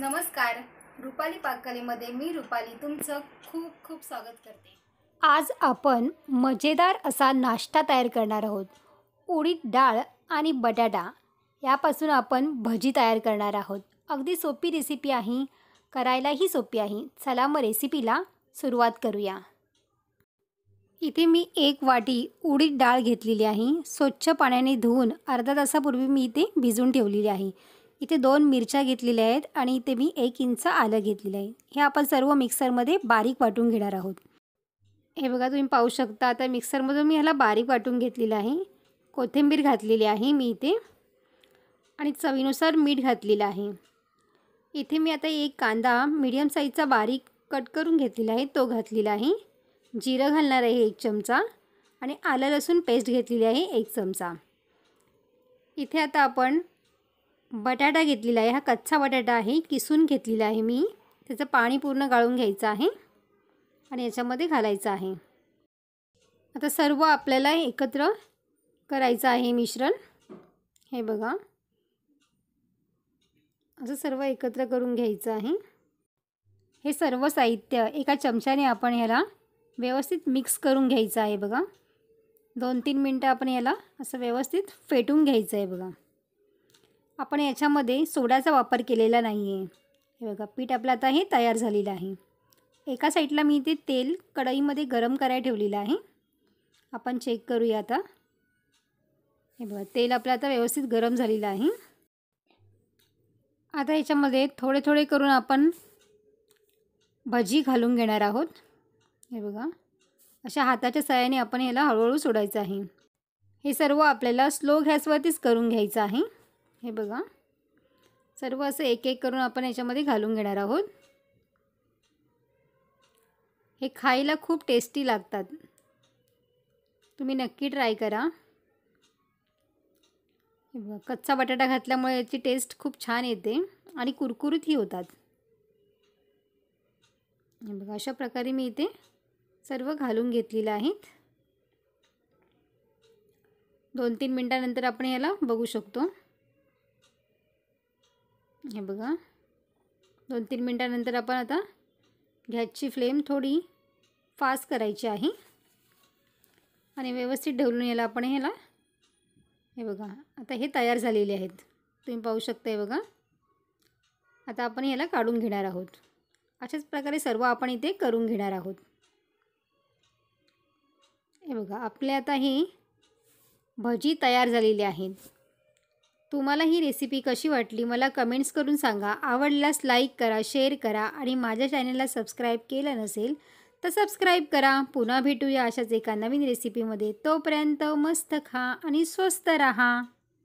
नमस्कार रुपाली पाककलेमध्ये मी रुपाली तुमचं खूप खूप स्वागत करते आज आपण मजेदार असा नाश्ता तयार करणार आहोत उडीद डाळ आणि बटाटा यापासून आपण भजी तयार करणार आहोत अगदी सोपी रेसिपी आहे करायलाही सोपी आहे चला मग रेसिपीला सुरुवात करूया इथे मी एक वाटी उडीद डाळ घेतलेली आहे स्वच्छ पाण्याने धुवून अर्धा तासापूर्वी मी इथे भिजून ठेवलेली आहे इथे दोन मिरच्या घेतलेल्या आहेत आणि इथे मी एक इंच आलं घेतलेलं आहे हे आपण सर्व मिक्सरमध्ये बारीक वाटून घेणार आहोत हे बघा तुम्ही पाहू शकता आता मिक्सरमधून मी ह्याला बारीक वाटून घेतलेलं आहे कोथिंबीर घातलेली आहे मी इथे आणि चवीनुसार मीठ घातलेलं आहे इथे मी आता एक कांदा मीडियम साईजचा बारीक कट करून घेतलेला आहे तो घातलेला आहे जिरं घालणार आहे एक चमचा आणि आलं लसूण पेस्ट घेतलेली आहे एक चमचा इथे आता आपण बटाटा घेतलेला आहे हा कच्चा बटाटा आहे किसून घेतलेला आहे मी त्याचं पाणी पूर्ण गाळून घ्यायचं आहे आणि याच्यामध्ये घालायचं आहे आता सर्व आपल्याला एकत्र करायचं आहे मिश्रण हे बघा असं सर्व एकत्र करून घ्यायचं आहे हे सर्व साहित्य एका चमच्याने आपण ह्याला व्यवस्थित मिक्स करून घ्यायचं आहे बघा दोन तीन मिनटं आपण याला असं व्यवस्थित फेटून घ्यायचं आहे बघा आपण याच्यामध्ये सोड्याचा वापर केलेला नाही आहे हे बघा पीठ आपलं आता हे तयार झालेलं आहे एका साईडला मी इथे तेल कढईमध्ये गरम करायला ठेवलेलं आहे आपण चेक करूया आता हे बघा तेल आपलं आता व्यवस्थित गरम झालेलं आहे आता याच्यामध्ये थोडे थोडे करून आपण भजी घालून घेणार आहोत हे बघा अशा हाताच्या सहाय्याने आपण याला हळूहळू सोडायचं आहे हे सर्व आपल्याला स्लो गॅसवरतीच करून घ्यायचं आहे हे बघा सर्व असं एक एक करून आपण याच्यामध्ये घालून घेणार आहोत हे खायला खूप टेस्टी लागतात तुम्ही नक्की ट्राय करा कच्चा बटाटा घातल्यामुळे याची टेस्ट खूप छान येते आणि कुरकुरीतही होतात बघा अशा प्रकारे मी इथे सर्व घालून घेतलेलं आहेत दोन तीन मिनटानंतर आपण याला बघू शकतो हे बघा दोन तीन मिनटानंतर आपण आता गॅसची फ्लेम थोडी फास्ट करायची आहे आणि व्यवस्थित ढवलून याला आपण ह्याला हे बघा आता हे तयार झालेले आहेत तुम्ही पाहू शकता हे बघा आता आपण ह्याला काढून घेणार आहोत अशाच प्रकारे सर्व आपण इथे करून घेणार आहोत हे बघा आपले आता हे भजी तयार झालेली आहेत तुम्हाला ही रेसिपी कशी वाटली मला कमेंट्स करून सांगा आवडल्यास लाईक करा शेअर करा आणि माझ्या चॅनलला सबस्क्राईब केलं नसेल तर सबस्क्राईब करा पुन्हा भेटूया अशाच एका नवीन रेसिपीमध्ये तोपर्यंत मस्त खा आणि स्वस्त रहा